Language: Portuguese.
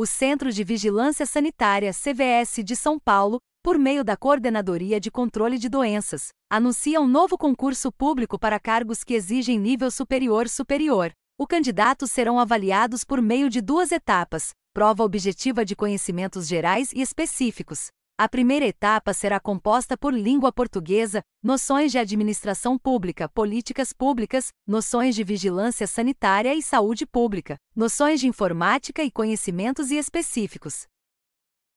o Centro de Vigilância Sanitária CVS de São Paulo, por meio da Coordenadoria de Controle de Doenças, anuncia um novo concurso público para cargos que exigem nível superior superior. O candidato serão avaliados por meio de duas etapas: prova objetiva de conhecimentos gerais e específicos, a primeira etapa será composta por língua portuguesa, noções de administração pública, políticas públicas, noções de vigilância sanitária e saúde pública, noções de informática e conhecimentos específicos.